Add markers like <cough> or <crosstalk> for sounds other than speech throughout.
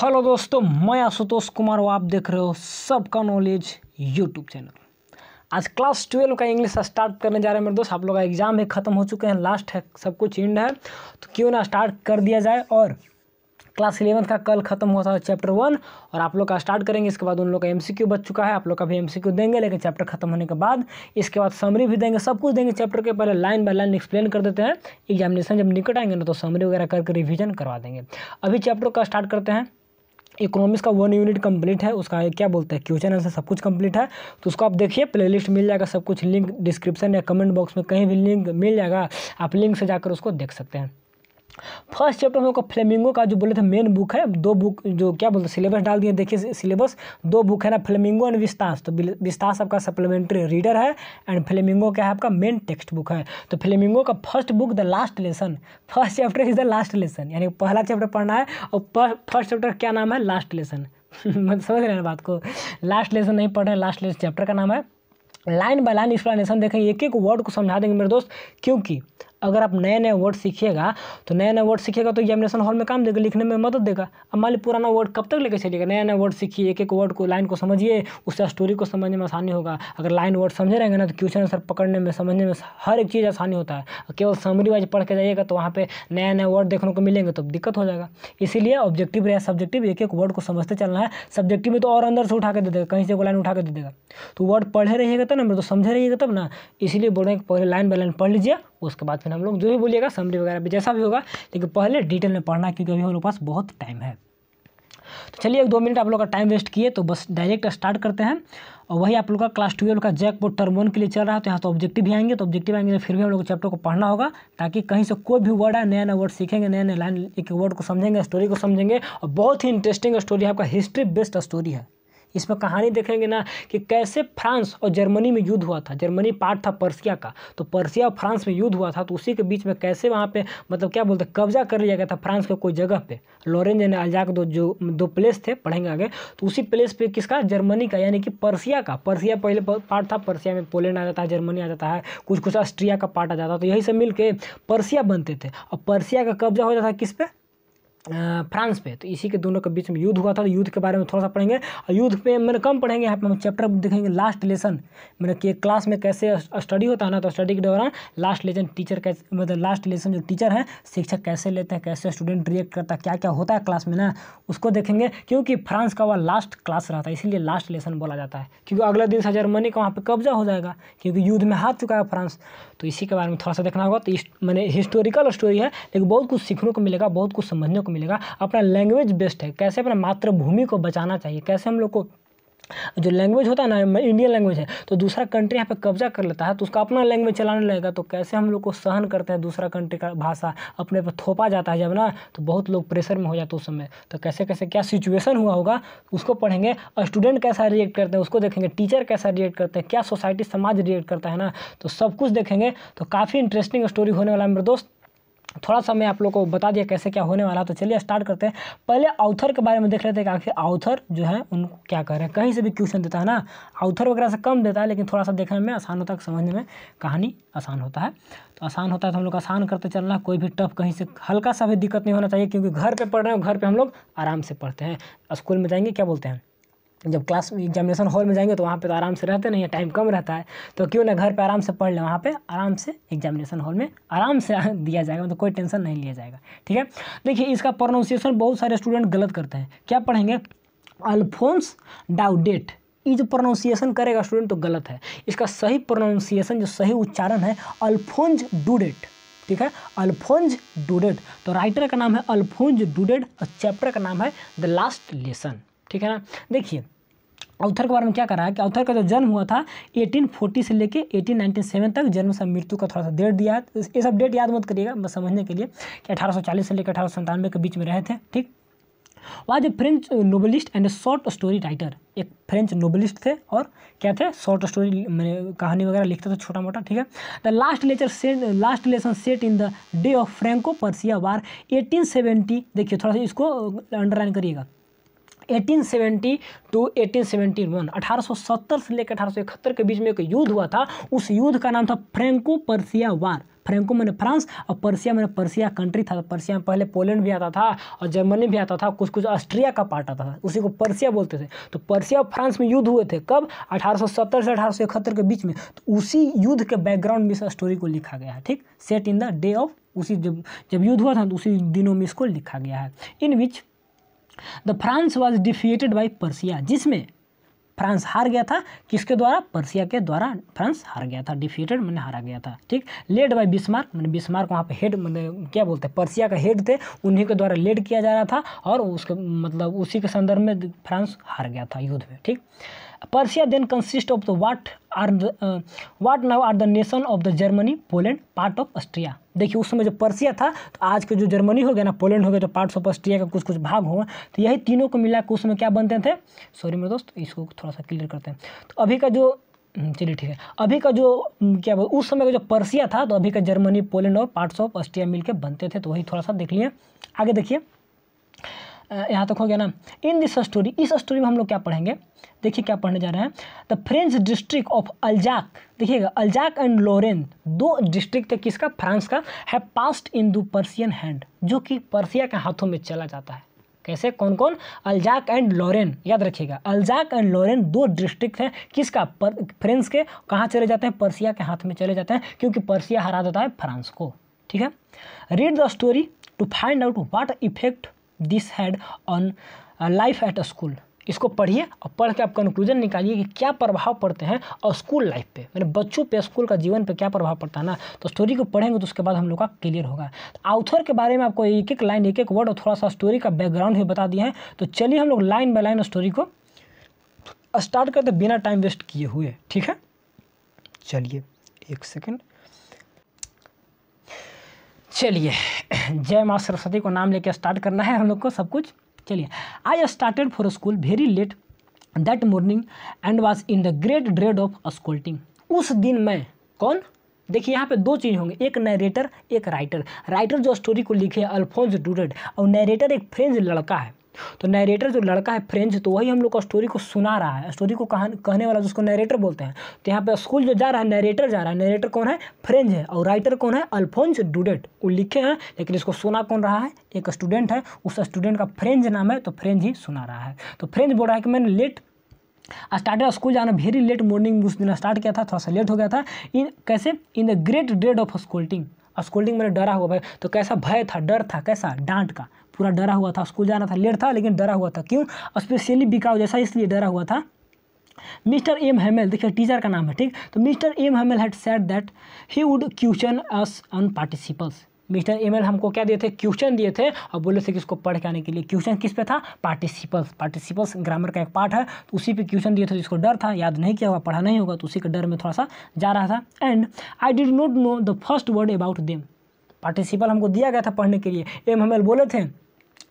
hello दोस्तों मैं आशुतोष कुमार और आप देख रहे हो सबका नॉलेज यूट्यूब चैनल आज क्लास ट्वेल्व का इंग्लिश स्टार्ट करने जा रहे हैं मेरे दोस्त आप लोग का एग्ज़ाम भी ख़त्म हो चुके हैं लास्ट है सब कुछ एंड है तो क्यों ना स्टार्ट कर दिया जाए और क्लास इलेवंथ का कल खत्म हुआ था चैप्टर वन और आप लोग का स्टार्ट करेंगे इसके बाद उन लोग का एम बच चुका है आप लोग का भी एम देंगे लेकिन चैप्टर खत्म होने के बाद इसके बाद समरी भी देंगे सब कुछ देंगे चैप्टर के पहले लाइन बाय लाइन एक्सप्लेन कर देते हैं एग्जामिनेशन जब निकट आएंगे ना तो समरी वगैरह करके रिविजन करवा देंगे अभी चैप्टर का स्टार्ट करते हैं इकोनॉमिक्स का वन यूनिट कंप्लीट है उसका क्या बोलते हैं क्वेश्चन आंसर सब कुछ कंप्लीट है तो उसको आप देखिए प्लेलिस्ट मिल जाएगा सब कुछ लिंक डिस्क्रिप्शन या कमेंट बॉक्स में कहीं भी लिंक मिल जाएगा आप लिंक से जाकर उसको देख सकते हैं फर्स्ट चैप्टर हम लोग का फ्लेमिंगो का जो बोले थे मेन बुक है दो बुक जो क्या बोलते सिलेबस डाल दिए देखिए सिलेबस दो बुक है ना फ्लेमिंगो एंड विस्तास तो विस्तास आपका सप्लीमेंट्री रीडर है एंड फ्लेमिंगो क्या है आपका मेन टेक्स्ट बुक है तो फ्लेमिंगो का first book the last lesson first chapter is the last lesson यानी पहला चैप्टर पढ़ना है और फर्स्ट चैप्टर क्या नाम है <laughs> लास्ट मतलब लेसन समझ रहे हैं बात को लास्ट लेसन नहीं पढ़ रहे हैं लास्ट लेसन चैप्टर का नाम है लाइन बाय लाइन एक्सप्लेनेशन देखें एक एक वर्ड को समझा देंगे मेरे दोस्त क्योंकि अगर आप नए नए वर्ड सीखिएगा तो नए नए वर्ड सीखिएगा तो एग्जामिनेशन हॉल में काम देगा लिखने में मदद देगा अब मान ली पुराना वर्ड कब तक लेकर चलिएगा नया नया वर्ड सीखिए एक एक वर्ड को लाइन को समझिए उससे स्टोरी को समझने में आसानी होगा अगर लाइन वर्ड समझे रहेंगे ना तो क्वेश्चन आंसर पकड़ने में समझने में हर एक चीज़ आसानी होता है केवल समरी वाइज पढ़ के जाइएगा तो वहाँ पर नया नया वर्ड देखने को मिलेंगे तो दिक्कत हो जाएगा इसीलिए ऑब्जेक्टिव या सब्जेक्टिव एक एक वर्ड को समझते चलना है सब्जेक्टिव में तो और अंदर से उठा के दे देगा कहीं से वो लाइन उठा के दे देगा तो वर्ड पढ़े रहिएगा तब ना तो समझे रहिएगा तब ना इसीलिए बोल रहे हैं पहले लाइन बाय लाइन पढ़ लीजिए उसके बाद फिर हम लोग जो भी बोलिएगा समरी वगैरह भी जैसा भी होगा लेकिन पहले डिटेल में पढ़ना क्योंकि अभी हम लोग पास बहुत टाइम है तो चलिए एक दो मिनट आप लोग का टाइम वेस्ट किए तो बस डायरेक्ट स्टार्ट करते हैं और वही आप लोग का क्लास ट्वेल्व का जैक बोर्ड टर्म वन के लिए चल रहा है तो यहाँ तो ऑब्जेक्टिव भी आएंगे तो ऑब्जेक्टिव आएंगे तो फिर भी हम लोग चैप्टर को पढ़ना होगा ताकि कहीं से कोई भी वर्ड आए नया नया वर्ड सीखेंगे नया नया लाइन एक वर्ड को समझेंगे स्टोरी को समझेंगे और बहुत ही इंटरेस्टिंग स्टोरी है आपका हिस्ट्री बेस्ड स्टोरी है इसमें कहानी देखेंगे ना कि कैसे फ्रांस और जर्मनी में युद्ध हुआ था जर्मनी पार्ट था पर्सिया का तो पर्सिया और फ्रांस में युद्ध हुआ था तो उसी के बीच में कैसे वहाँ पे मतलब क्या बोलते कब्जा कर लिया गया था फ्रांस के कोई जगह पे लॉरेंज एंड अल्जाक दो जो दो प्लेस थे पढ़ेंगे आगे तो उसी प्लेस पर किसका जर्मनी का यानी कि पर्सिया का पर्सिया पहले पार्ट था पर्सिया में पोलैंड आ जाता है जर्मनी आ जाता है कुछ कुछ ऑस्ट्रिया का पार्ट आ जाता है तो यही सब मिल के पर्सिया बनते थे और पर्सिया का कब्जा हो जाता है किस पे फ्रांस पे तो इसी के दोनों के बीच में युद्ध हुआ था तो युद्ध के बारे में थोड़ा सा पढ़ेंगे और युद्ध पे मैंने कम पढ़ेंगे यहाँ पे हम चैप्टर देखेंगे लास्ट लेसन मैंने कि क्लास में कैसे स्टडी होता है ना तो स्टडी के दौरान लास्ट लेसन टीचर कैसे मतलब लास्ट लेसन जो टीचर है शिक्षक कैसे लेते हैं कैसे स्टूडेंट रिएक्ट करता है क्या क्या होता है क्लास में ना उसको देखेंगे क्योंकि फ्रांस का वह लास्ट क्लास रहता है इसीलिए लास्ट लेसन बोला जाता है क्योंकि अगले दिन से जर्मनी का वहाँ पर कब्जा हो जाएगा क्योंकि युद्ध में हार चुका है फ्रांस तो इसी के बारे में थोड़ा सा देखना होगा तो इस मैंने हिस्टोरिकल स्टोरी है लेकिन बहुत कुछ सीखने को मिलेगा बहुत कुछ समझने को मिलेगा अपना लैंग्वेज बेस्ट है कैसे अपना मातृभूमि को बचाना चाहिए कैसे हम लोग को जो लैंग्वेज होता है ना इंडियन लैंग्वेज है तो दूसरा कंट्री यहाँ पे कब्जा कर लेता है तो उसका अपना लैंग्वेज चलाने लगेगा तो कैसे हम लोग को सहन करते हैं दूसरा कंट्री का भाषा अपने पर थोपा जाता है जब ना तो बहुत लोग प्रेशर में हो जाते उस समय तो कैसे कैसे क्या सिचुएशन हुआ होगा उसको पढ़ेंगे स्टूडेंट कैसा रिएक्ट करते हैं उसको देखेंगे टीचर कैसा रिएक्ट करते हैं क्या सोसाइटी समाज रिएक्ट करता है ना तो सब कुछ देखेंगे तो काफ़ी इंटरेस्टिंग स्टोरी होने वाला है मेरे दोस्त थोड़ा सा मैं आप लोग को बता दिया कैसे क्या होने वाला तो चलिए स्टार्ट करते हैं पहले ऑथर के बारे में देख लेते हैं कि आखिर ऑथर जो है उनको क्या कर रहे हैं कहीं से भी क्वेश्चन देता है ना ऑथर वगैरह से कम देता है लेकिन थोड़ा सा देखने में आसान होता है समझने में कहानी आसान होता है तो आसान होता है तो हम लोग आसान करते चलना कोई भी टफ कहीं से हल्का सा भी दिक्कत नहीं होना चाहिए क्योंकि घर पर पढ़ रहे हैं घर पर हम लोग आराम से पढ़ते हैं स्कूल में जाएंगे क्या बोलते हैं जब क्लास एग्जामिनेशन हॉल में जाएंगे तो वहाँ पे तो आराम से रहते नहीं है टाइम कम रहता है तो क्यों ना घर पे आराम से पढ़ लें वहाँ पे आराम से एग्जामिनेशन हॉल में आराम से <laughs> दिया जाएगा मतलब तो कोई टेंशन नहीं लिया जाएगा ठीक है देखिए इसका प्रोनाउंसिएशन बहुत सारे स्टूडेंट गलत करते हैं क्या पढ़ेंगे अल्फोंस डाउडेट ये जो प्रोनाउंसिएशन करेगा स्टूडेंट तो गलत है इसका सही प्रोनाउंसिएशन जो सही उच्चारण है अल्फोंज डूडेट ठीक है अल्फोंज डूडेट तो राइटर का नाम है अल्फोंज डूडेट और चैप्टर का नाम है द लास्ट लेसन ठीक है ना देखिए ऑथर के बारे में क्या कर रहा है कि ऑथर का जो जन्म हुआ था 1840 से लेके 1897 तक जन्म से मृत्यु का थोड़ा सा डेट दिया ये सब डेट याद मत करिएगा बस समझने के लिए कि 1840 से लेकर अठारह के बीच में रहे थे ठीक वहाँ जो French novelist and short story writer एक फ्रेंच नोबलिस्ट थे और क्या थे शॉर्ट स्टोरी मैंने कहानी वगैरह लिखते थे छोटा मोटा ठीक है the last lecture set last lesson set in the day of Franco Persia war 1870 देखिए थोड़ा सा इसको अंडरलाइन करिएगा 1870 टू 1871 1870 से लेकर अठारह के बीच में एक युद्ध हुआ था उस युद्ध का नाम था फ्रेंको पर्सिया वार फ्रेंको मैंने फ्रांस और पर्सिया मैंने पर्सिया कंट्री था पर्सिया में पहले पोलैंड भी आता था और जर्मनी भी आता था कुछ कुछ ऑस्ट्रिया का पार्ट आता था उसी को पर्सिया बोलते थे तो पर्सिया और फ्रांस में युद्ध हुए थे कब 1870 से अठारह के बीच में तो उसी युद्ध के बैकग्राउंड में इस स्टोरी को लिखा गया है ठीक set in the day of उसी जब जब युद्ध हुआ था तो उसी दिनों में इसको लिखा गया है in which the France was defeated by Persia जिसमें फ्रांस हार गया था किसके द्वारा पर्सिया के द्वारा फ्रांस हार गया था डिफीटेड मैंने हारा गया था ठीक लेड बाय बिस्मार्क मैंने बिस्मार्क वहाँ पे हेड मैंने क्या बोलते हैं पर्सिया का हेड थे उन्हीं के द्वारा लेड किया जा रहा था और उसके मतलब उसी के संदर्भ में फ्रांस हार गया था युद्ध में ठीक Persia then consist of the what are what now are the nation of the Germany Poland part of Austria देखिए उस समय जो पर्सिया था तो आज के जो जर्मनी हो गया ना पोलैंड हो गया जो पार्ट ऑफ ऑस्ट्रिया का कुछ कुछ भाग हुआ तो यही तीनों को मिला के उस समय क्या बनते थे सॉरी मेरे दोस्त इसको थोड़ा सा क्लियर करते हैं तो अभी का जो हम्म, चलिए ठीक है अभी का जो हम्म, क्या बोल उस समय का जो पर्सिया था तो अभी का जर्मनी पोलैंड और पार्ट्स ऑफ ऑस्ट्रिया मिलकर बनते थे तो वही थोड़ा सा देख लिए आगे देखिए यहाँ तक हो गया ना इन दिस स्टोरी इस स्टोरी में हम लोग क्या पढ़ेंगे देखिए क्या पढ़ने जा रहे हैं the French district of Alsace देखिएगा अल्जाक एंड लोरेन दो डिस्ट्रिक्ट है किसका फ्रांस का है पास्ट इन दू पर्सियन हैंड जो कि पर्सिया के हाथों में चला जाता है कैसे कौन कौन अल्जाक एंड लोरेन याद रखिएगा अल्जाक एंड लॉरेन दो डिस्ट्रिक्ट हैं किसका फ्रेंस के कहाँ चले जाते हैं पर्सिया के हाथ में चले जाते हैं क्योंकि पर्सिया हरा देता है फ्रांस को ठीक है read the story to find out what effect this had on life at school इसको पढ़िए और पढ़ के आप कंक्लूजन निकालिए कि क्या प्रभाव पड़ते हैं और स्कूल लाइफ पे मैंने बच्चों पे स्कूल का जीवन पे क्या प्रभाव पड़ता है ना तो स्टोरी को पढ़ेंगे तो उसके बाद हम लोग का क्लियर होगा तो आउथर के बारे में आपको एक एक लाइन एक एक वर्ड और थोड़ा सा स्टोरी का बैकग्राउंड भी बता दिए हैं तो चलिए हम लोग लाइन बाय लाइन स्टोरी को स्टार्ट करते बिना टाइम वेस्ट किए हुए ठीक है चलिए एक सेकेंड चलिए <coughs> जय माँ सरस्वती को नाम लेके स्टार्ट करना है हम लोग को सब कुछ चलिए I started for school very late that morning and was in the great dread of scolding उस दिन मैं कौन देखिए यहाँ पे दो चीज़ होंगे एक नरेटर एक राइटर राइटर जो स्टोरी को लिखे अल्फोंस डूडेड और नरेटर एक फ्रेंच लड़का है तो नरेटर जो लड़का है फ्रेंच तो वही हम लोग को स्टोरी को सुना रहा है स्टोरी को कहान कहने वाला जिसको नरेटर बोलते हैं तो यहाँ पे स्कूल जो जा रहा है नरेटर जा रहा है नरेटर कौन है फ्रेंच है और राइटर कौन है अल्फोंस डूडेट वो लिखे हैं लेकिन इसको सुना कौन रहा है एक स्टूडेंट है उस स्टूडेंट का फ्रेंच नाम है तो फ्रेंच ही सुना रहा है तो फ्रेंच बोल रहा है कि मैंने लेट स्टार्टेड स्कूल जाना वेरी लेट मॉर्निंग उस दिन स्टार्ट किया था थोड़ा सा लेट हो गया था इन कैसे इन द ग्रेट डेड ऑफ स्कूल्टिंग स्कूल्टिंग मैंने डरा हुआ भाई तो कैसा भय था डर था कैसा डांट का पूरा डरा हुआ था स्कूल जाना था लेट था लेकिन डरा हुआ था क्यों स्पेशली बिकाऊ जैसा इसलिए डरा हुआ था मिस्टर एम हेमेल देखिए टीचर का नाम है ठीक तो Mister M Hamel had said that he would question us on participles Mister M हमको क्या दिए थे क्वेश्चन दिए थे और बोले थे कि इसको पढ़ के आने के लिए क्वेश्चन किस पे था पार्टिसिपल्स पार्टिसिपल्स ग्रामर का एक पार्ट है तो उसी पे क्वेश्चन दिए थे जिसको डर था याद नहीं किया हुआ पढ़ा नहीं होगा तो उसी के डर में थोड़ा सा जा रहा था and I did not know the first word about them participle हमको दिया गया था पढ़ने के लिए एम बोले थे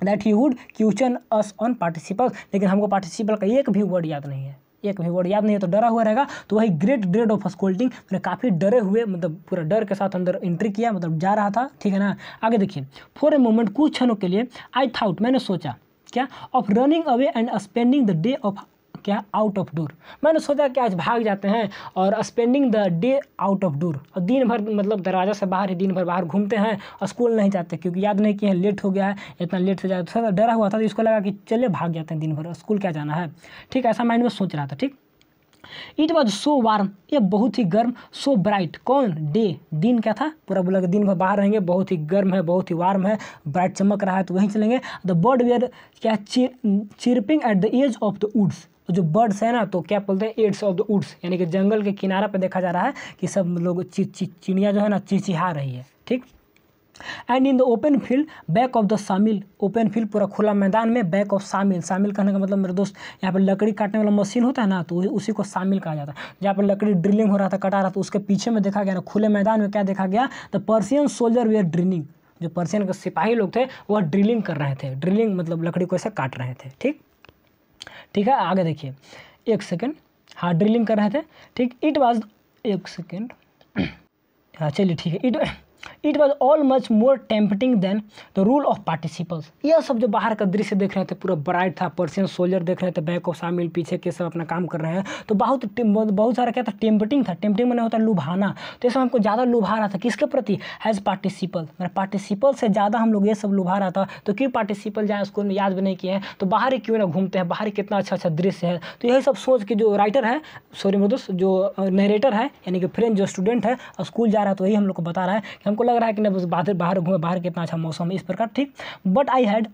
that he would question us on participle लेकिन हमको पार्टिसिपल का एक भी वर्ड याद नहीं है एक भी वर्ड याद नहीं है तो डरा हुआ रहेगा तो वही ग्रेट ड्रेड ऑफ स्कोल्टिंग मैंने काफ़ी डरे हुए मतलब पूरा डर के साथ अंदर एंट्री किया मतलब जा रहा था ठीक है ना आगे देखिए फॉर ए मोमेंट कुछ क्षणों के लिए आई थाउट मैंने सोचा क्या of running away and spending the day of क्या आउट ऑफ डोर मैंने सोचा कि आज भाग जाते हैं और spending the day out of door और दिन भर मतलब दरवाज़ा से बाहर ही दिन भर बाहर घूमते हैं और स्कूल नहीं जाते क्योंकि याद नहीं किए लेट हो गया है इतना लेट हो जाता तो थोड़ा डरा हुआ था तो इसको लगा कि चले भाग जाते हैं दिन भर स्कूल क्या जाना है ठीक ऐसा माइंड में सोच रहा था ठीक इट वॉज सो वार्म ये बहुत ही गर्म सो ब्राइट कौन डे दिन क्या था पूरा बोला कि दिन भर बाहर रहेंगे बहुत ही गर्म है बहुत ही वार्म है ब्राइट चमक रहा है तो वहीं चलेंगे द बर्ड वेयर क्या chirping at the edge of the woods तो जो बर्ड्स है ना तो क्या बोलते हैं एड्स ऑफ द वुड्स यानी कि जंगल के किनारे पर देखा जा रहा है कि सब लोग चिड़िया जो है ना चिचिहा रही है ठीक and in the open field back of the sawmill open field पूरा खुला मैदान में बैक ऑफ शामिल शामिल कहने का मतलब मेरे दोस्त यहाँ पर लकड़ी काटने वाला मशीन होता है ना तो उसी को शामिल कहा जाता है जहाँ पर लकड़ी ड्रिलिंग हो रहा था कटा रहा था उसके पीछे में देखा गया ना खुले मैदान में क्या देखा गया the Persian soldier were drilling जो पर्सियन के सिपाही लोग थे वह ड्रिलिंग कर रहे थे ड्रिलिंग मतलब लकड़ी को ऐसे काट रहे थे ठीक ठीक है आगे देखिए एक सेकेंड हाँ ड्रिलिंग कर रहे थे ठीक इट वॉज़ एक सेकेंड <clears throat> हाँ चलिए ठीक है it it was all much more tempting than the rule of participles यह सब जो बाहर का दृश्य देख रहे थे पूरा ब्राइट था पर्सियन सोल्जर देख रहे थे बैक ऑफ शामिल पीछे के सब अपना काम कर रहे हैं तो बहुत बहुत सारा क्या था टेम्पटिंग था टेम्पटिंग मैंने होता है लुभाना तो ये सब हमको ज़्यादा लुभा रहा था किसके प्रति हैज़ पार्टिसिपल मैंने पार्टिसिपल से ज़्यादा हम लोग ये सब लुभा रहा था तो क्यों पार्टिसिपल जाए स्कूल में याद भी नहीं किए हैं तो बाहर ही क्यों ना घूमते हैं बाहर कितना अच्छा अच्छा दृश्य है तो यही सब सोच के जो राइटर है सॉरी मतलब जो नरेटर है यानी कि फ्रेंड जो स्टूडेंट है स्कूल जा रहा है तो यही हम लोग को बता रहा है कि हम हमको लग रहा है कि ना बस बाहर बाहर घूमे बाहर कितना अच्छा मौसम है इस प्रकार ठीक but I had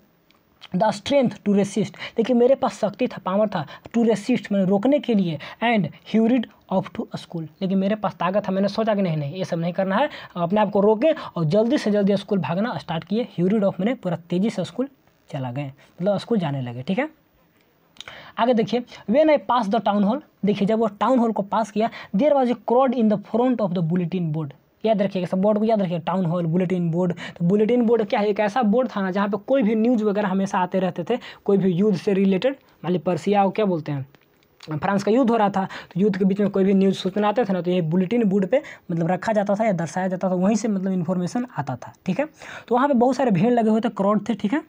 the strength to resist देखिए मेरे पास शक्ति था पावर था टू रेसिस्ट मैंने रोकने के लिए and hurried off to school लेकिन मेरे पास ताकत था मैंने सोचा कि नहीं नहीं ये सब नहीं करना है अपने आप को रोकें और जल्दी से जल्दी स्कूल भागना स्टार्ट किए ह्यूरिड ऑफ मैंने पूरा तेज़ी से स्कूल चला गए मतलब स्कूल जाने लगे ठीक है आगे देखिए when I pass the town hall देखिए जब वो टाउन हॉल को पास किया there was a crowd in the front of the bulletin board याद रखिएगा सब बोर्ड को याद रखिएगा टाउन हॉल बुलेटिन बोर्ड तो बुलेटिन बोर्ड क्या है एक ऐसा बोर्ड था ना जहाँ पर कोई भी न्यूज़ वगैरह हमेशा आते रहते थे कोई भी युद्ध से रिलेटेड मान ली पर्सिया क्या बोलते हैं फ्रांस का युद्ध हो रहा था तो युद्ध के बीच में कोई भी न्यूज़ सूचना आते थे ना तो ये बुलेटिन बोर्ड पे मतलब रखा जाता था या दर्शाया जाता था वहीं से मतलब इन्फॉर्मेशन आता था ठीक है तो वहाँ पर बहुत सारे भीड़ लगे हुए थे क्रॉड थे ठीक है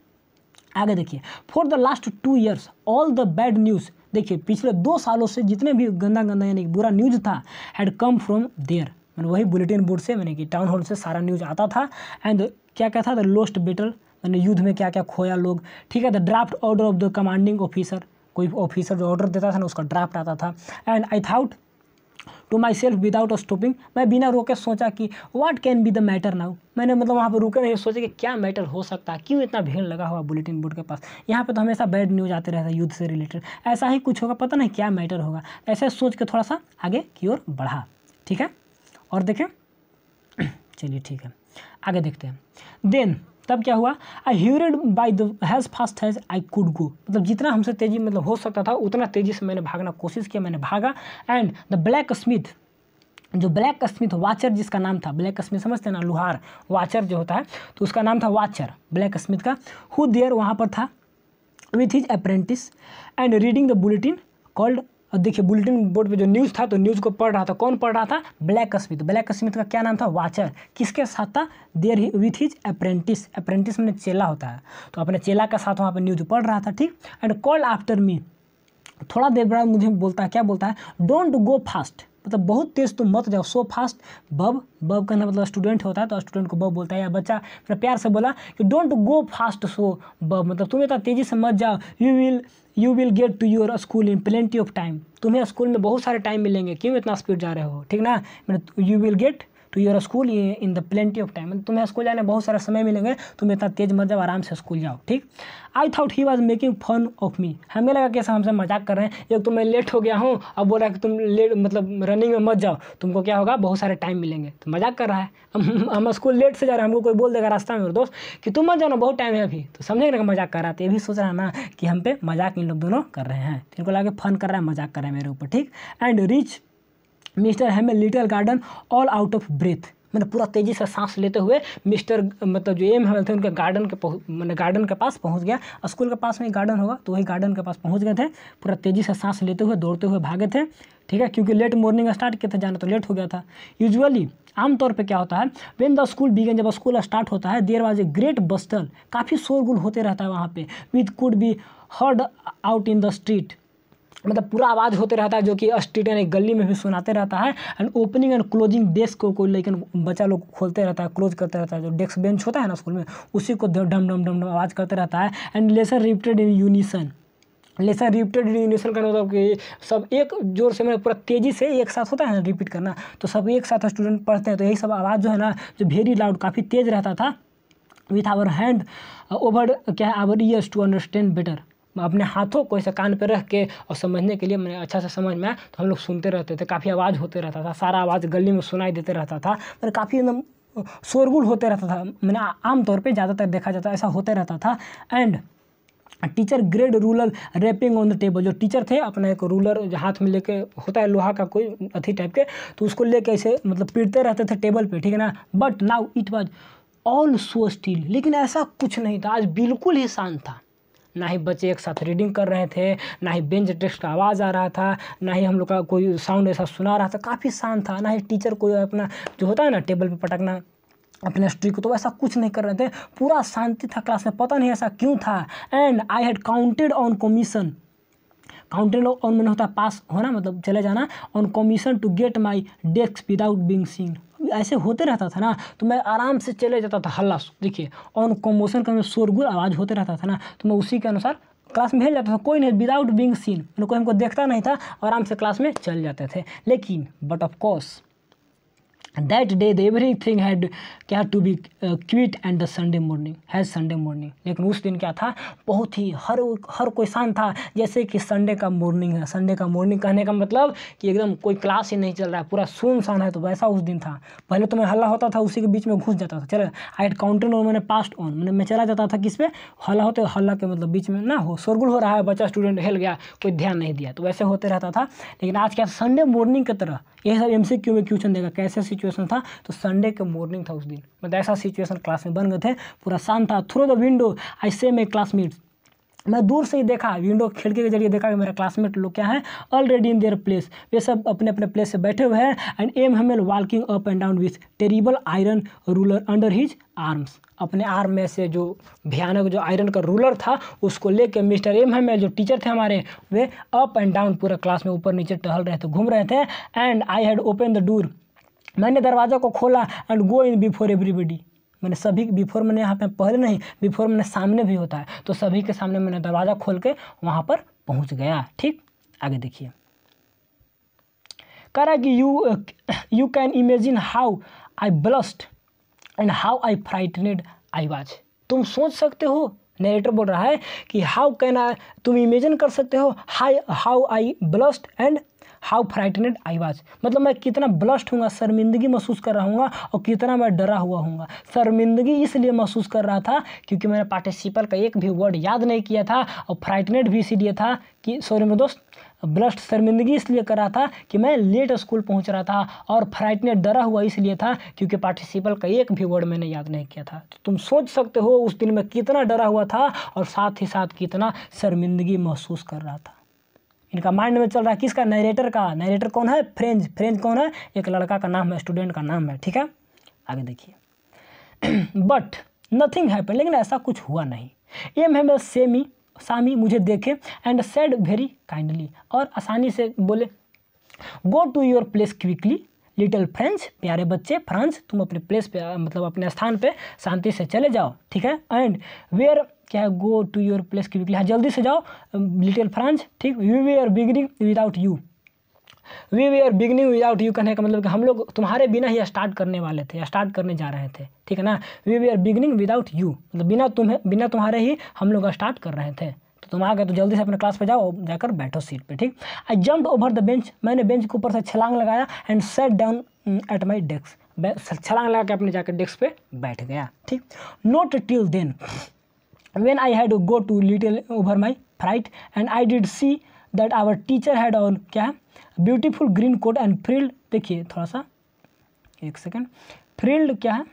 आगे देखिए for the last two years all the bad news देखिए पिछले दो सालों से जितने भी गंदा गंदा यानी बुरा न्यूज़ था हैड कम फ्रॉम देयर मैंने वही बुलेटिन बोर्ड से मैंने कि टाउन हॉल से सारा न्यूज़ आता था एंड क्या क्या था द लोस्ट बेटल मैंने युद्ध में क्या क्या खोया लोग ठीक है the draft order of the commanding officer कोई ऑफिसर जो ऑर्डर देता था ना उसका ड्राफ्ट आता था and I thought to myself without stopping मैं बिना रोके सोचा कि what can be the matter now मैंने मतलब वहाँ पर रुके नहीं सोचा कि क्या मैटर हो सकता है क्यों इतना भीड़ लगा हुआ बुलेटिन बोर्ड के पास यहाँ पे तो हमेशा बैड न्यूज़ आते रहता है युद्ध से रिलेटेड ऐसा ही कुछ होगा पता नहीं क्या मैटर होगा ऐसे सोच के थोड़ा सा आगे की ओर बढ़ा ठीक है और देखें <clears throat> चलिए ठीक है आगे देखते हैं देन तब क्या हुआ I hurried by the as fast as I could go मतलब जितना हमसे तेज़ी मतलब हो सकता था उतना तेज़ी से मैंने भागना कोशिश किया मैंने भागा एंड द ब्लैक स्मिथ जो ब्लैक स्मिथ वाचर जिसका नाम था ब्लैक स्मिथ समझते हैं ना लुहार वाचर जो होता है तो उसका नाम था वाचर ब्लैक स्मिथ का हु देयर वहाँ पर था with his apprentice and reading the bulletin called और देखिए बुलेटिन बोर्ड पे जो न्यूज़ था तो न्यूज़ को पढ़ रहा था कौन पढ़ रहा था ब्लैक स्मिथ तो ब्लैक स्मिथ का क्या नाम था वाचर किसके साथ था there he with his apprentice apprentice मैंने चेला होता है तो अपने चेला के साथ वहाँ पर न्यूज़ पढ़ रहा था ठीक एंड कॉल आफ्टर मी थोड़ा देर बाद मुझे बोलता है क्या बोलता है डोंट गो फास्ट मतलब बहुत तेज़ तुम मत जाओ सो फास्ट बब बब कहना मतलब स्टूडेंट होता है तो स्टूडेंट को बब बोलता है या बच्चा मतलब प्यार से बोला कि डोंट गो फास्ट सो बब मतलब तुम इतना तेज़ी से मत जाओ you will you will get to your school in plenty of time तुम्हें स्कूल में बहुत सारे टाइम मिलेंगे क्यों इतना स्पीड जा रहे हो ठीक ना you will get to your school ये in the plenty of time तुम्हें स्कूल जाने बहुत सारा समय मिलेंगे तुम इतना तेज मत जाओ आराम से स्कूल जाओ ठीक I thought he was making fun of me हमें लगा कैसा हमसे मजाक कर रहे हैं एक तो मैं लेट हो गया हूँ अब बोल रहा है कि तुम लेट मतलब रनिंग में मत जाओ तुमको क्या होगा बहुत सारे टाइम मिलेंगे तो मजाक कर रहा है हम स्कूल लेट से जा रहे हैं हमको कोई बोल देगा रास्ता में दोस्त कि तुम मत जाओ बहुत टाइम है अभी तो समझे ना मजाक कर रहा था तो ये भी सोच रहा ना कि हम पे मजाक इन लोग दोनों कर रहे हैं इनको लगा फन कर रहा है मजाक कर रहा है मेरे ऊपर ठीक and reach Mister Hamel little garden all out of breath मैंने मतलब पूरा तेज़ी से सांस लेते हुए मिस्टर मतलब जो एम हेमल थे उनके गार्डन के मैंने मतलब गार्डन के पास पहुंच गया स्कूल के पास में गार्डन होगा तो वही गार्डन के पास पहुंच गए थे पूरा तेज़ी से सांस लेते हुए दौड़ते हुए भागे थे ठीक है क्योंकि लेट मॉर्निंग स्टार्ट किया था जाना तो लेट हो गया था यूजुअली आमतौर पर क्या होता है वेन द स्कूल बिगन जब स्कूल स्टार्ट होता है देर वॉज ए ग्रेट बस्टल काफ़ी शोरगुल होते रहता है वहाँ पर with could be heard out in the street मतलब पूरा आवाज़ होते रहता है जो कि स्ट्रीट यानी गली में भी सुनाते रहता है and opening and closing desk को कोई लेकिन बच्चा लोग खोलते रहता है क्लोज करते रहता है जो डेस्क बेंच होता है ना स्कूल में उसी को डम डम डम डम आवाज़ करते रहता है and lesson repeated in unison lesson repeated unison का मतलब कि सब एक जोर से मतलब पूरा तेज़ी से एक साथ होता है ना रिपीट करना तो सब एक साथ स्टूडेंट पढ़ते हैं तो यही सब आवाज़ जो है ना जो वेरी लाउड काफ़ी तेज़ रहता था विथ आवर हैंड ओवर क्या है our ears to understand better अपने हाथों को ऐसे कान पर रख के और समझने के लिए मैंने अच्छा से समझ में आया तो हम लोग सुनते रहते थे काफ़ी आवाज़ होते रहता था सारा आवाज़ गली में सुनाई देते रहता था पर काफ़ी एकदम शोरगुल होते रहता था मैंने आमतौर पर ज़्यादातर देखा जाता ऐसा होते रहता था and teacher great ruler rapping on the table जो टीचर थे अपना एक रूलर जो हाथ में लेके होता है लोहा का कोई अथी टाइप के तो उसको लेके ऐसे मतलब पीटते रहते थे टेबल पे ठीक है ना but now it was all so still लेकिन ऐसा कुछ नहीं था आज बिल्कुल ही शांत था ना ही बच्चे एक साथ रीडिंग कर रहे थे ना ही बेंच डेस्क का आवाज़ आ रहा था ना ही हम लोग का कोई साउंड ऐसा सुना रहा था काफ़ी शांत था ना ही टीचर कोई अपना जो होता है ना टेबल पर पटकना अपने स्ट्री को तो ऐसा कुछ नहीं कर रहे थे पूरा शांति था क्लास में पता नहीं ऐसा क्यों था and I had counted on commission counted on मैंने होता पास होना मतलब चले जाना on commission to get my desk without being seen ऐसे होते रहता था ना तो मैं आराम से चले जाता था हल्ला देखिए और कॉम्बोशन का शोरगुल आवाज़ होते रहता था ना तो मैं उसी के अनुसार क्लास में भेज जाता था कोई नहीं विदाउट बींग सीन कोई हमको देखता नहीं था आराम से क्लास में चल जाते थे लेकिन but of that day the everything had क्या to be quiet and the Sunday morning as Sunday morning लेकिन उस दिन क्या था बहुत ही हर हर कोई शांत था जैसे कि संडे का मॉर्निंग है संडे का मॉर्निंग कहने का मतलब कि एकदम कोई क्लास ही नहीं चल रहा है पूरा सुनसान है तो वैसा उस दिन था पहले तो मैं हल्ला होता था उसी के बीच में घुस जाता था चलो आई एट काउंटर और मैंने पास्ट ऑन मैंने मैं चला जाता था किस पे हल्ला होते हल्ला के मतलब बीच में ना हो शोरगुल हो रहा है बच्चा स्टूडेंट हेल गया कोई ध्यान नहीं दिया तो वैसे होते रहता था लेकिन आज क्या संडे मॉर्निंग की तरह यही सब एम में क्वेश्चन देगा कैसे सिचुएशन सिचुएशन था तो संडे के मॉर्निंग था उस दिन मतलब ऐसा सिचुएशन क्लास में बन गए थे पूरा शांत था थ्रू द विंडो आई से मे क्लासमेट्स मैं दूर से ही देखा विंडो खिड़की के जरिए देखा कि मेरा क्लासमेट लोग क्या है ऑलरेडी इन देयर प्लेस वे सब अपने अपने प्लेस से बैठे हुए हैं and M Hamel walking up and down with terrible iron ruler under his arms अपने आर्म में से जो भयानक जो आयरन का रूलर था उसको लेके मिस्टर एम हमेल जो टीचर थे हमारे वे अप एंड डाउन पूरा क्लास में ऊपर नीचे टहल रहे थे घूम रहे थे and I had open the door मैंने दरवाज़ा को खोला and go in before everybody मैंने सभी बिफोर मैंने यहाँ पे पहले नहीं बिफोर मैंने सामने भी होता है तो सभी के सामने मैंने दरवाज़ा खोल के वहाँ पर पहुँच गया ठीक आगे देखिए कह रहा कि you you can imagine how I blushed and how I frightened I was तुम सोच सकते हो नरेटर बोल रहा है कि हाउ कैन आई तुम इमेजिन कर सकते हो hi how I blushed and how frightened I was मतलब मैं कितना ब्लस्ट हूँ शर्मिंदगी महसूस कर रहा हूँ और कितना मैं डरा हुआ हूँ शर्मिंदगी इसलिए महसूस कर रहा था क्योंकि मैंने पार्टिसिपल का एक भी वर्ड याद नहीं किया था और फ्राइटनेड भी इसीलिए था कि सॉरी मेरे दोस्त ब्लस्ट शर्मिंदगी इसलिए कर रहा था कि मैं लेट स्कूल पहुँच रहा था और फ्राइटनेड डरा हुआ इसलिए था क्योंकि पार्टिसिपल का एक भी वर्ड मैंने याद नहीं किया था तो तुम सोच सकते हो उस दिन मैं कितना डरा हुआ था और साथ ही साथ कितना शर्मिंदगी महसूस कर रहा था इनका माइंड में चल रहा है किसका नरेटर का नरेटर कौन है फ्रेंज फ्रेंज कौन है एक लड़का का नाम है स्टूडेंट का नाम है ठीक है आगे देखिए बट नथिंग हैपन लेकिन ऐसा कुछ हुआ नहीं एम है सेमी सामी मुझे देखे एंड सेड वेरी काइंडली और आसानी से बोले go to your place quickly little friends प्यारे बच्चे फ्रांस तुम अपने प्लेस पे मतलब अपने स्थान पे शांति से चले जाओ ठीक है एंड वेयर क्या है go to your place quickly हाँ जल्दी से जाओ um, लिटिल फ्रांस ठीक we we are beginning without you we we are beginning without you कहने का मतलब कि हम लोग तुम्हारे बिना ही स्टार्ट करने वाले थे स्टार्ट करने जा रहे थे ठीक है ना we we are beginning without you मतलब बिना तुम्हें बिना तुम्हारे ही हम लोग स्टार्ट कर रहे थे तुम आ गए तो जल्दी से अपने क्लास पे जाओ जाकर बैठो सीट पे ठीक I jump over the bench मैंने बेंच के ऊपर से छलांग लगाया and sat down at my desk छलांग लगा के अपने जाकर डेस्क पे बैठ गया ठीक not till then when I had go to little over my fright and I did see that our teacher had on क्या है beautiful green coat and frilled देखिए थोड़ा सा एक सेकेंड फ्रिल्ड क्या है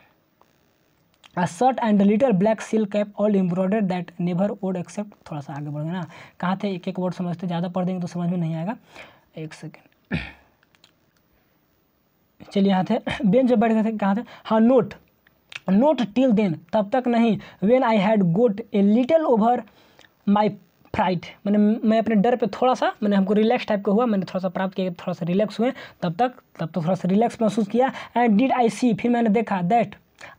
a shirt and little black silk cap all embroider that never wore except थोड़ा सा आगे बढ़ ना कहाँ थे एक एक वर्ड समझते ज़्यादा पढ़ देंगे तो समझ में नहीं आएगा एक सेकेंड चलिए यहाँ थे बेंच बैठ गए थे कहाँ थे हाँ नोट नोट टिल देन तब तक नहीं when I had got a little over my fright मैंने मैं अपने डर पे थोड़ा सा मैंने हमको रिलैक्स टाइप का हुआ मैंने थोड़ा सा प्राप्त किया थोड़ा सा रिलैक्स हुए तब तक तब तो थोड़ा सा रिलैक्स महसूस किया एंड डिड आई सी फिर मैंने देखा that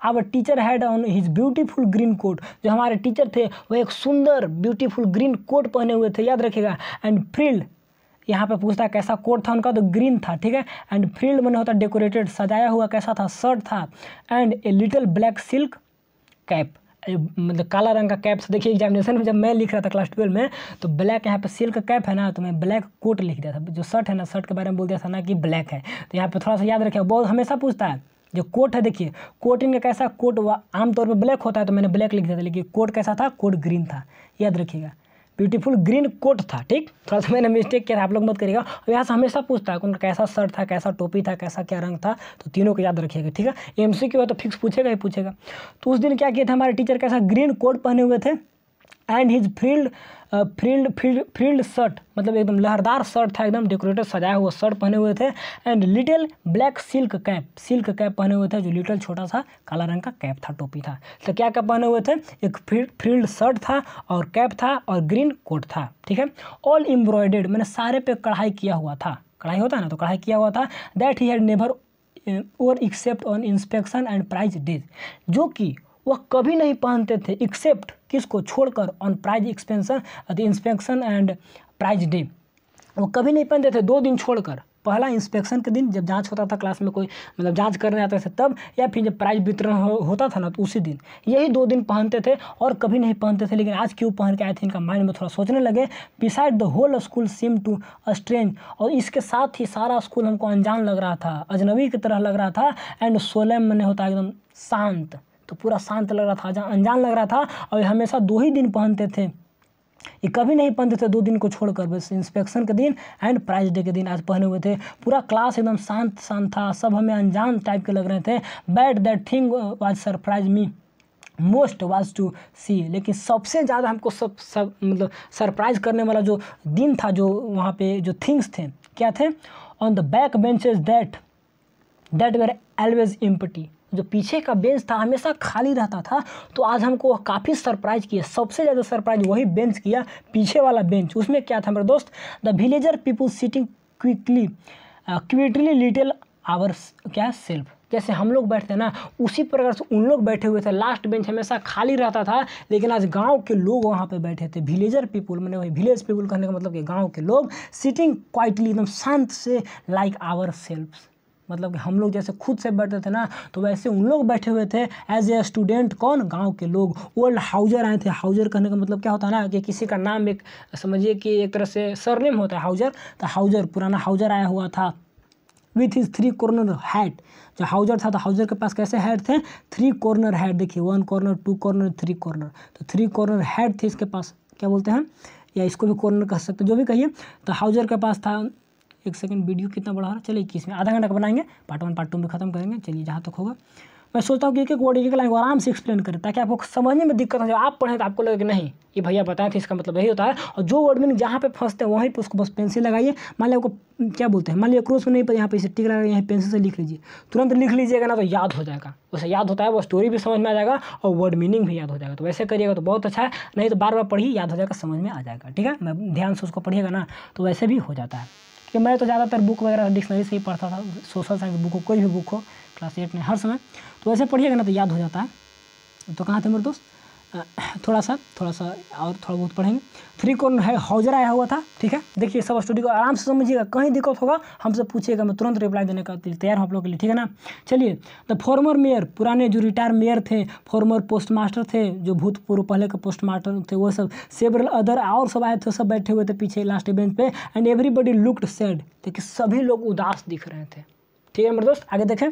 our teacher had on his beautiful green coat जो हमारे टीचर थे वो एक सुंदर ब्यूटीफुल ग्रीन कोट पहने हुए थे याद रखेगा एंड फ्रिल्ड यहाँ पे पूछता है कैसा कोट था उनका तो ग्रीन था ठीक है एंड फ्रिल्ड मैंने होता डेकोरेटेड सजाया हुआ कैसा था शर्ट था and a little black silk cap मतलब काला रंग का कैप से तो देखिए एग्जामिनेशन में जब मैं लिख रहा था क्लास ट्वेल्व में तो ब्लैक यहाँ पे सिल्क का कैप है ना तो मैं ब्लैक कोट लिख दिया था जो शर्ट है ना शर्ट के बारे में बोल दिया था ना कि ब्लैक है तो यहाँ पे थोड़ा सा याद रखे बहुत हमेशा पूछता है जो कोट है देखिए कोट इनका कैसा कोट आमतौर पर ब्लैक होता है तो मैंने ब्लैक लिख दिया था लेकिन कोट कैसा था कोट ग्रीन था याद रखिएगा ब्यूटीफुल ग्रीन कोट था ठीक थोड़ा सा मैंने मिस्टेक किया था आप लोग मत करिएगा और यहाँ से हमेशा पूछता है उनका कैसा शर्ट था कैसा टोपी था कैसा क्या रंग था तो तीनों को याद रखिएगा ठीक है एम सी है तो फिक्स पूछेगा ही पूछेगा तो उस दिन क्या किए थे हमारे टीचर कैसा ग्रीन कोट पहने हुए थे and his frilled frilled frilled frilled shirt मतलब एकदम लहरदार शर्ट था एकदम डेकोरेटेड सजाया हुआ शर्ट पहने हुए थे and little black silk cap silk cap पहने हुए थे जो लिटिल छोटा सा काला रंग का कैप था टोपी था तो क्या क्या पहने हुए थे एक फील्ड शर्ट था और कैप था और ग्रीन कोट था ठीक है ऑल एम्ब्रॉयडेड मैंने सारे पे कढ़ाई किया हुआ था कढ़ाई होता है ना तो कढ़ाई किया हुआ था that he had never wore except on inspection and prize days जो कि वह कभी नहीं पहनते थे एक्सेप्ट किसको छोड़कर on prize expansion inspection and prize day वो कभी नहीं पहनते थे दो दिन छोड़कर पहला इंस्पेक्शन के दिन जब जांच होता था क्लास में कोई मतलब जांच करने आते थे तब या फिर जब प्राइज वितरण हो, होता था ना तो उसी दिन यही दो दिन पहनते थे और कभी नहीं पहनते थे लेकिन आज क्यों पहन के आए थे इनका माइंड में थोड़ा सोचने लगे beside the whole school seem to strange और इसके साथ ही सारा स्कूल हमको अनजान लग रहा था अजनबी की तरह लग रहा था एंड सोलह मैंने होता एकदम शांत तो पूरा शांत लग रहा था जहाँ अनजान लग रहा था और हमेशा दो ही दिन पहनते थे ये कभी नहीं पहनते थे दो दिन को छोड़कर बस इंस्पेक्शन के दिन एंड प्राइज डे के दिन आज पहने हुए थे पूरा क्लास एकदम शांत शांत था सब हमें अनजान टाइप के लग रहे थे but that thing was surprise me most was to see लेकिन सबसे ज़्यादा हमको सब सब मतलब सरप्राइज करने वाला जो दिन था जो वहाँ पे जो थिंग्स थे क्या थे on the back benches that that were always empty जो पीछे का बेंच था हमेशा खाली रहता था तो आज हमको काफ़ी सरप्राइज किया सबसे ज़्यादा सरप्राइज वही बेंच किया पीछे वाला बेंच उसमें क्या था मेरे दोस्त the villager people sitting quickly quietly little our क्या सेल्फ जैसे हम लोग बैठते हैं ना उसी प्रकार से उन लोग बैठे हुए थे लास्ट बेंच हमेशा खाली रहता था लेकिन आज गांव के लोग वहाँ पे बैठे थे विलेजर पीपुल मैंने वही विलेज पीपुल कहने का मतलब कि गांव के लोग सिटिंग क्वाइटली एकदम शांत से लाइक आवर सेल्फ मतलब हम लोग जैसे खुद से बैठते थे ना तो वैसे उन लोग बैठे हुए थे एज ए स्टूडेंट कौन गाँव के लोग ओल्ड हाउजर आए थे हाउजर कहने का मतलब क्या होता है ना कि किसी का नाम एक समझिए कि एक तरह से सरनेम होता है हाउजर तो हाउजर पुराना हाउजर आया हुआ था with his three corner hat जो हाउजर था तो हाउजर के पास कैसे हैड थे थ्री कॉर्नर हैड देखिए one corner two corner three corner तो थ्री कॉर्नर हैड थे इसके पास क्या बोलते हैं या इसको भी कॉर्नर कह सकते जो भी कहिए तो हाउजर के पास था एक सेकंड वीडियो कितना बढ़ा रहा है चलिए इक्कीस में आधा घंटा का बनाएंगे पार्ट वन पार्ट टू में खत्म करेंगे चलिए जहाँ तक होगा मैं सोचता हूँ कि एक एक वर्ड एक लाइन को आराम से एक्सप्लेन करें ताकि आपको समझने में दिक्कत हो जब आप पढ़ें तो आपको लगे कि नहीं ये भैया बताएं तो इसका मतलब यही होता है और जो वर्ड मीनिंग जहाँ पे फंसते हैं वहीं पे उसको बस पेंसिल लगाइए मान लिया आपको क्या बोलते हैं मान लिया क्रोस में नहीं पर यहाँ पर इसे टिक लगाइए यहाँ पेंसिल से लिख लीजिए तुरंत लिख लीजिएगा ना तो याद हो जाएगा उसे याद होता है वो स्टोरी भी समझ में आ जाएगा और वर्ड मीनिंग भी याद हो जाएगा तो वैसे करिएगा तो बहुत अच्छा है नहीं तो बार बार पढ़िए याद हो जाएगा समझ में आ जाएगा ठीक है मैं ध्यान से उसको पढ़िएगा ना तो वैसे भी हो जाता है कि मैं तो ज़्यादातर बुक वगैरह डिक्शनरी से ही पढ़ता था सोशल साइंस बुक हो कोई भी बुक हो क्लास एट में हर समय तो ऐसे पढ़िएगा ना तो याद हो जाता है तो कहाँ थे मेरे दोस्त थोड़ा सा थोड़ा सा और थोड़ा बहुत पढ़ेंगे थ्री कॉर्न है हाउजर आया हुआ था ठीक है देखिए सब स्टडी को आराम से समझिएगा कहीं दिक्कत होगा हमसे पूछिएगा मैं तुरंत रिप्लाई देने का तैयार हूँ आप लोग के लिए ठीक है ना चलिए द फॉर्मर मेयर पुराने जो रिटायर मेयर थे फॉर्मर पोस्ट मास्टर थे जो भूतपूर्व पहले के पोस्ट मास्टर थे वो सब सेवरल अदर और सब आए थे सब बैठे हुए थे पीछे लास्ट बेंच पे एंड एवरीबडी लुकड सेड देखिए सभी लोग उदास दिख रहे थे ठीक है मेरे दोस्त आगे देखें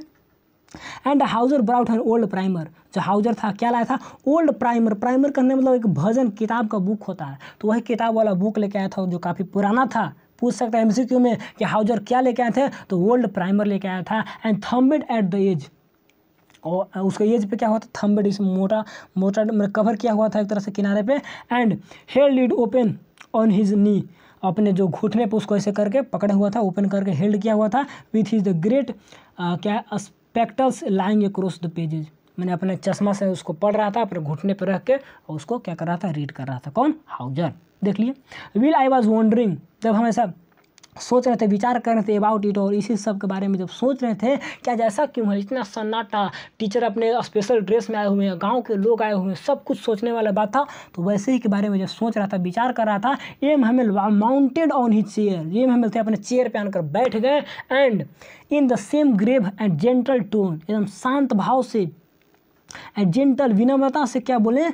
and Hauser brought an old primer जो हाउजर था क्या लाया था ओल्ड प्राइमर प्राइमर कहने मतलब एक भजन किताब का बुक होता है तो वही किताब वाला बुक लेके आया था जो काफ़ी पुराना था पूछ सकता है क्यू में कि हाउजर क्या लेके आए थे तो ओल्ड प्राइमर लेके आया था and thumbed at the edge और उसके एज पे क्या हुआ था थम्बेड इसमें मोटा मोटा कवर मतलब किया हुआ था एक तरह से किनारे पे and held lead open on his knee अपने जो घुटने पर उसको ऐसे करके पकड़ा हुआ था ओपन करके हेल्ड किया हुआ था विथ इज द ग्रेट क्या spectacles lying across the pages मैंने अपने चश्मा से उसको पढ़ रहा था अपने घुटने पर रख के और उसको क्या कर रहा था रीड कर रहा था कौन हाउजर देख लिए विल आई वॉज वॉन्डरिंग जब हमेशा सोच रहे थे विचार कर रहे थे अबाउट इट और इसी सब के बारे में जब सोच रहे थे क्या जैसा क्यों है इतना सन्नाटा टीचर अपने स्पेशल ड्रेस में आए हुए हैं गाँव के लोग आए हुए हैं सब कुछ सोचने वाला बात था तो वैसे ही के बारे में जब सोच रहा था विचार कर रहा था M Hamel mounted on his chair M Hamel थे अपने चेयर पर आनकर बैठ गए and in the same grave and gentle tone एकदम शांत भाव से जेंटल विनम्रता से क्या बोले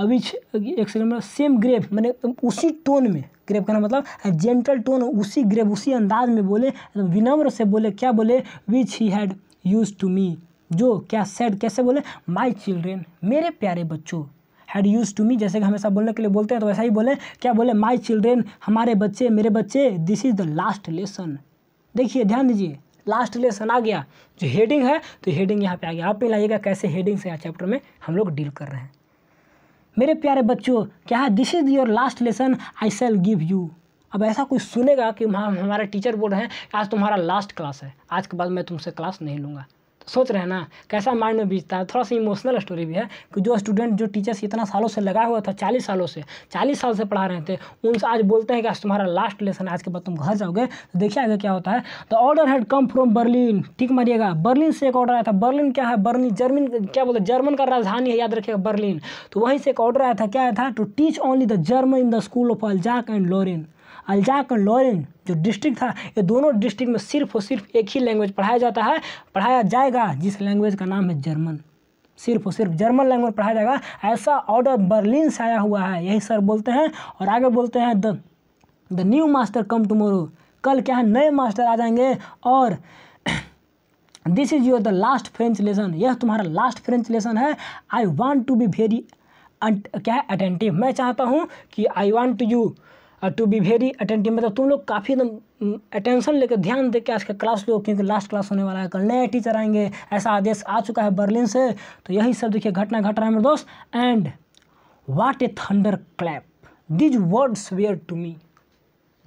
अभी एक सेकंड में सेम ग्रेव मैंने उसी टोन में ग्रेव कहना मतलब जेंटल टोन उसी ग्रेव उसी अंदाज में बोले विनम्र से बोले क्या बोले which he had used to me जो क्या सेड कैसे बोले माई चिल्ड्रेन मेरे प्यारे बच्चों हैड यूज टू मी जैसे कि हमेशा बोलने के लिए बोलते हैं तो वैसा ही बोले क्या बोले माई चिल्ड्रेन हमारे बच्चे मेरे बच्चे this is the last lesson देखिए ध्यान दीजिए लास्ट लेसन आ गया जो हेडिंग है तो हेडिंग यहाँ पे आ गया आप लाइएगा कैसे हेडिंग से यहाँ चैप्टर में हम लोग डील कर रहे हैं मेरे प्यारे बच्चों क्या है this is your last lesson I shall give you अब ऐसा कोई सुनेगा कि हम हमारे टीचर बोल रहे हैं आज तुम्हारा लास्ट क्लास है आज के बाद मैं तुमसे क्लास नहीं लूँगा सोच रहे हैं ना कैसा माइंड में बीतता है थोड़ा सा इमोशनल स्टोरी भी है कि जो स्टूडेंट जो टीचर्स इतना सालों से लगा हुआ था चालीस सालों से चालीस साल से पढ़ा रहे थे उनसे आज बोलते हैं कि आज तुम्हारा लास्ट लेसन आज के बाद तुम घर जाओगे तो देखिए आगे क्या होता है the order had come from Berlin ठीक मारिएगा बर्लिन से एक ऑर्डर आया था बर्लिन क्या है बर्लिन जर्मन क्या बोलते जर्मन का राजधानी है याद रखिएगा बर्लिन तो वहीं से एक ऑर्डर आया था क्या आया था to teach only the German in the school of Alsace and Lorraine Alsace और जो डिस्ट्रिक्ट था ये दोनों डिस्ट्रिक्ट में सिर्फ और सिर्फ एक ही लैंग्वेज पढ़ाया जाता है पढ़ाया जाएगा जिस लैंग्वेज का नाम है जर्मन सिर्फ और सिर्फ जर्मन लैंग्वेज पढ़ाया जाएगा ऐसा ऑर्डर बर्लिन से आया हुआ है यही सर बोलते हैं और आगे बोलते हैं the the new master come tomorrow कल क्या है नए मास्टर आ जाएंगे और this is your the last French lesson यह तुम्हारा लास्ट फ्रेंच लेसन है I want to be very क्या है अटेंटिव मैं चाहता हूँ कि I want you to be very attentive मतलब तुम लोग काफ़ी एकदम अटेंशन हम्म, लेकर ध्यान दे के आज का क्लास लो क्योंकि लास्ट क्लास होने वाला है कल नए टीचर आएंगे ऐसा आदेश आ चुका है बर्लिन से तो यही सब देखिए घटना घट रहा है मेरे दोस्त and what a thunder clap these words were to me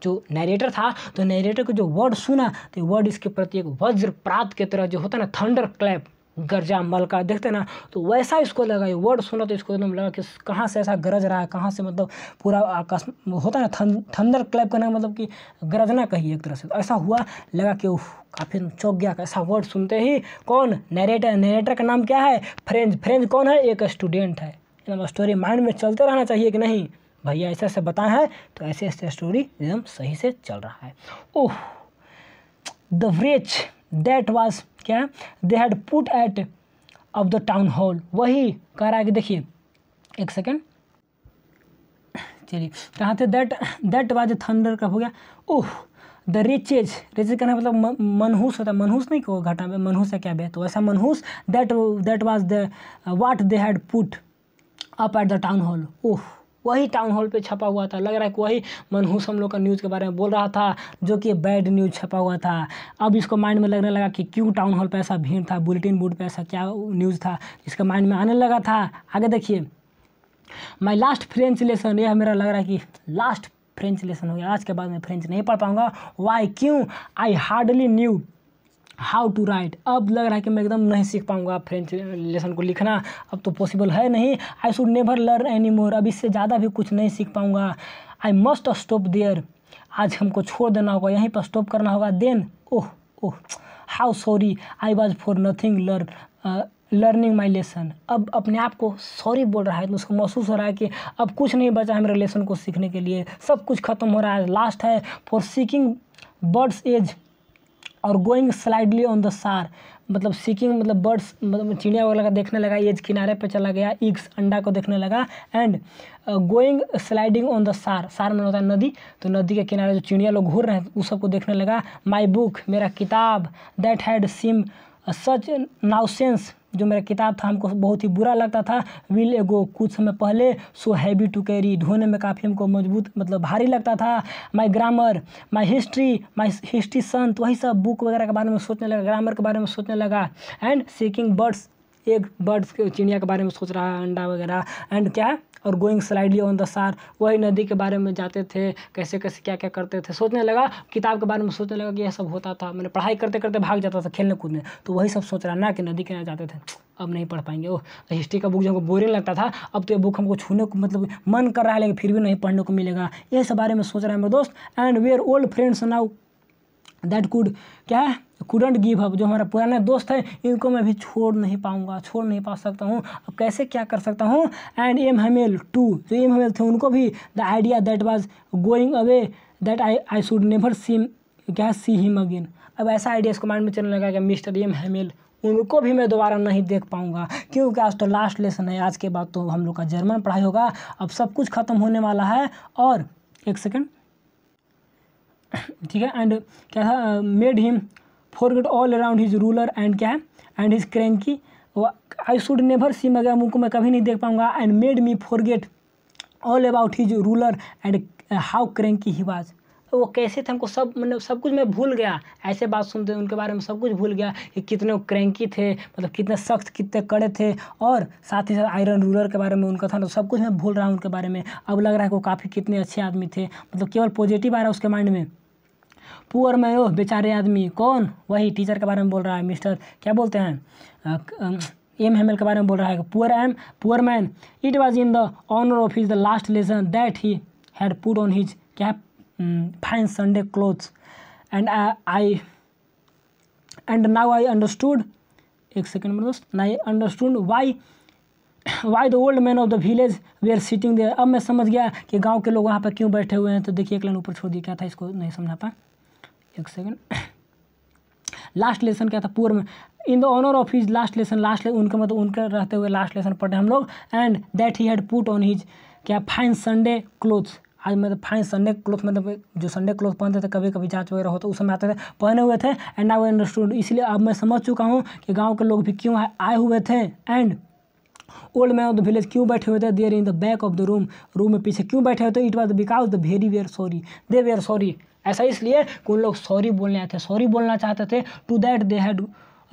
जो नरेटर था तो नरेटर को जो वर्ड सुना तो वर्ड इसके प्रति एक वज्रप्रात की तरह जो होता है ना थंडर क्लैप गरजा मल का देखते ना तो वैसा इसको लगा ये वर्ड सुना तो इसको एकदम लगा कि कहाँ से ऐसा गरज रहा है कहाँ से मतलब पूरा आकाश होता है ना थंडर क्लैप करना मतलब कि गरजना कही एक तरह से तो ऐसा हुआ लगा कि काफ़ी चौंक गया ऐसा वर्ड सुनते ही कौन नरेटर नरेटर का नाम क्या है फ्रेंच फ्रेंच कौन है एक स्टूडेंट है एकदम स्टोरी माइंड में चलते रहना चाहिए कि नहीं भैया ऐसे ऐसे बताए हैं तो ऐसे ऐसे स्टोरी एकदम सही से चल रहा है oh the wretch that was क्या they had put at of the town hall वही कह रहा है कि देखिए एक सेकेंड चलिए कहाँ थे दैट दैट वाज थंडर का हो गया ओह द रिचेज रिचेज कहना मतलब मनहूस होता है मनहूस नहीं कहो घटा में मनहूस है क्या बे तो ऐसा मनहूस that that was the what they had put up at the town hall oh वही टाउन हॉल पर छपा हुआ था लग रहा है कि वही मनहूस हम लोग का न्यूज़ के बारे में बोल रहा था जो कि बैड न्यूज़ छपा हुआ था अब इसको माइंड में लगने लगा कि क्यों टाउन हॉल पर ऐसा भीड़ था बुलेटिन बोर्ड पर ऐसा क्या न्यूज़ था इसका माइंड में आने लगा था आगे देखिए माई लास्ट फ्रेंच लेसन यह मेरा लग रहा है कि लास्ट फ्रेंच लेसन हो गया आज के बाद मैं फ्रेंच नहीं पढ़ पाऊँगा वाई क्यों I hardly knew how to write अब लग रहा है कि मैं एकदम नहीं सीख पाऊंगा फ्रेंच लेसन को लिखना अब तो पॉसिबल है नहीं I should never learn any more अब इससे ज़्यादा भी कुछ नहीं सीख पाऊंगा आई मस्ट स्टॉप देयर आज हमको छोड़ देना होगा यहीं पर स्टॉप करना होगा then oh oh how sorry I was for nothing learn learning my lesson अब अपने आप को सॉरी बोल रहा है तो उसको महसूस हो रहा है कि अब कुछ नहीं बचा है मेरे लेसन को सीखने के लिए सब कुछ खत्म हो रहा है लास्ट है फॉर सीकिंग बर्ड्स एज और going sliding on the Saar मतलब सीकिंग मतलब बर्ड्स मतलब चिड़िया वगैरह का देखने लगा एज किनारे पर चला गया इग्स अंडा को देखने लगा and going sliding on the Saar Saar में होता है नदी तो नदी के किनारे जो चिड़िया लोग घूर रहे हैं उस सबको देखने लगा माई बुक मेरा किताब दैट हैड सीम सच नाउसेंस जो मेरा किताब था हमको बहुत ही बुरा लगता था विल एगो कुछ समय पहले सो हैवी टू कैरी ढोने में काफ़ी हमको मजबूत मतलब भारी लगता था my grammar my history my history संत तो वही सब बुक वगैरह के बारे में सोचने लगा ग्रामर के बारे में सोचने लगा एंड सीकिंग बर्ड्स एक बर्ड्स चिड़िया के बारे में सोच रहा है अंडा वगैरह एंड क्या और गोइंग स्लाइडली ऑन द सार वही नदी के बारे में जाते थे कैसे कैसे क्या क्या करते थे सोचने लगा किताब के बारे में सोचने लगा कि यह सब होता था मैंने पढ़ाई करते करते भाग जाता था खेलने कूदने तो वही सब सोच रहा ना कि नदी के ना जाते थे अब नहीं पढ़ पाएंगे ओह हिस्ट्री का बुक जो हमको बोरिंग लगता था अब तो ये बुक हमको छूने को मतलब मन कर रहा है लेकिन फिर भी नहीं पढ़ने को मिलेगा ये सब बारे में सोच रहा है मेरे दोस्त and we are old friends now that could क्या है कुडंट गिव अप जो हमारा पुराना दोस्त है इनको मैं भी छोड़ नहीं पाऊंगा छोड़ नहीं पा सकता हूँ अब कैसे क्या कर सकता हूँ एंड एम हेमेल टू जो एम हेमेल थे उनको भी the idea that was going away that I I should never seem क्या सी हिम अगेन अब ऐसा आइडिया इसको माइंड में चलने लगा कि मिस्टर एम हेमेल उनको भी मैं दोबारा नहीं देख पाऊंगा क्योंकि आज तो लास्ट लेसन है आज के बाद तो हम लोग का जर्मन पढ़ाई होगा अब सब कुछ ख़त्म होने वाला है और एक सेकेंड <coughs> ठीक है एंड क्या था made uh, him forget all around his ruler and क्या है and his cranky I should never see मैं गया मैं कभी नहीं देख पाऊंगा and made me forget all about his ruler and how cranky he was वो कैसे थे हमको सब मतलब सब कुछ मैं भूल गया ऐसे बात सुनते हैं उनके बारे में सब कुछ भूल गया कि कितने क्रैंकी थे मतलब कितने सख्त कितने कड़े थे और साथ ही साथ आयरन रूलर के बारे में उनका था तो सब कुछ मैं भूल रहा हूँ उनके बारे में अब लग रहा है कि वो काफ़ी कितने अच्छे आदमी थे मतलब केवल पॉजिटिव आ रहा है उसके माइंड में पुअर मैं ओह बेचारे आदमी कौन वही टीचर के बारे में बोल रहा है मिस्टर क्या बोलते हैं एम हेमल के बारे में बोल रहा है poor M poor man it was in the honour of his the last lesson that he had put on his क्या fine Sunday clothes and I and now I understood एक सेकेंड में दोस्त I understood why why the old man of the village वे are sitting there अब मैं समझ गया कि गांव के लोग वहाँ पर क्यों बैठे हुए हैं तो देखिए एक लाइन ऊपर छोड़ दिया क्या था इसको नहीं समझा पा एक सेकेंड लास्ट लेसन क्या था पूर्व में in the honour of his last lesson last उनके मतलब उनके रहते हुए लास्ट लेसन पढ़े हम लोग and that he had put on his क्या फाइन संडे क्लोथ्स आज मतलब फाइन संडे क्लोथ मतलब जो संडे क्लोथ पहनते थे कभी कभी जाँच वगैरह हो तो उस समय आते थे पहने हुए थे एंड आई वो अंडरस्टूड इसलिए अब मैं समझ चुका हूँ कि गाँव के लोग भी क्यों आए हुए थे and old man of the village क्यों बैठे हुए थे there in the back of the room room में पीछे क्यों बैठे हुए थे it was because the very were sorry they were sorry ऐसा इसलिए कि उन लोग सॉरी बोलने आए थे सॉरी बोलना चाहते थे too that they had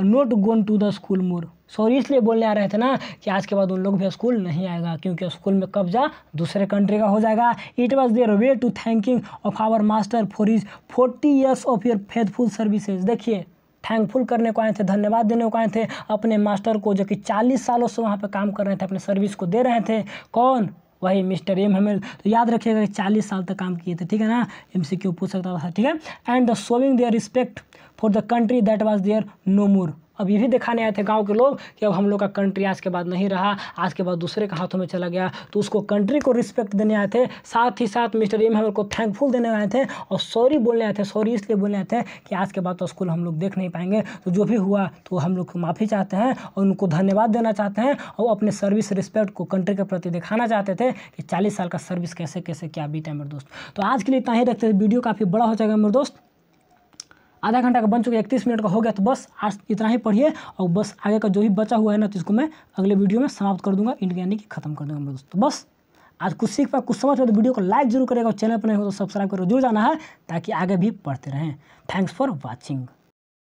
not gone to the school more sorry इसलिए बोलने आ रहे थे ना कि आज के बाद उन लोग भी स्कूल नहीं आएगा क्योंकि स्कूल में कब्जा दूसरे कंट्री का हो जाएगा it was their way to thanking of our master for is forty years of your faithful services देखिए थैंकफुल करने को आए थे धन्यवाद देने को आए थे अपने मास्टर को जो कि चालीस सालों से वहाँ पर काम कर रहे थे अपने सर्विस को दे रहे थे कौन वही मिस्टर एम हमें तो याद रखिएगा चालीस साल तक काम किए थे ठीक है ना एम सी क्यू पूछ सकता था ठीक है and the showing their respect for the country that was there no more अब ये भी दिखाने आए थे गाँव के लोग कि अब हम लोग का कंट्री आज के बाद नहीं रहा आज के बाद दूसरे के हाथों में चला गया तो उसको कंट्री को रिस्पेक्ट देने आए थे साथ ही साथ मिस्टर एम हेमर को थैंकफुल देने आए थे और सॉरी बोलने आए थे सॉरी इसलिए बोलने आए थे कि आज के बाद तो स्कूल हम लोग देख नहीं पाएंगे तो जो भी हुआ तो हम लोग माफ़ी चाहते हैं और उनको धन्यवाद देना चाहते हैं और अपने सर्विस रिस्पेक्ट को कंट्री के प्रति दिखाना चाहते थे कि चालीस साल का सर्विस कैसे कैसे क्या बीता है मेरे दोस्त तो आज के लिए इतना ही रखते वीडियो काफ़ी बड़ा हो जाएगा मेरे दोस्त आधा घंटा का बन चुका है इकतीस मिनट का हो गया तो बस आज इतना ही पढ़िए और बस आगे का जो भी बचा हुआ है ना तो इसको मैं अगले वीडियो में समाप्त कर दूंगा यानी कि खत्म कर दूंगा मेरे दोस्तों बस आज कुछ सीख पाए कुछ समझ पाए तो वीडियो को लाइक जरूर करेगा और चैनल पर नहीं हो तो सब्सक्राइब करो जरूर जाना है ताकि आगे भी पढ़ते रहें थैंक्स फॉर वॉचिंग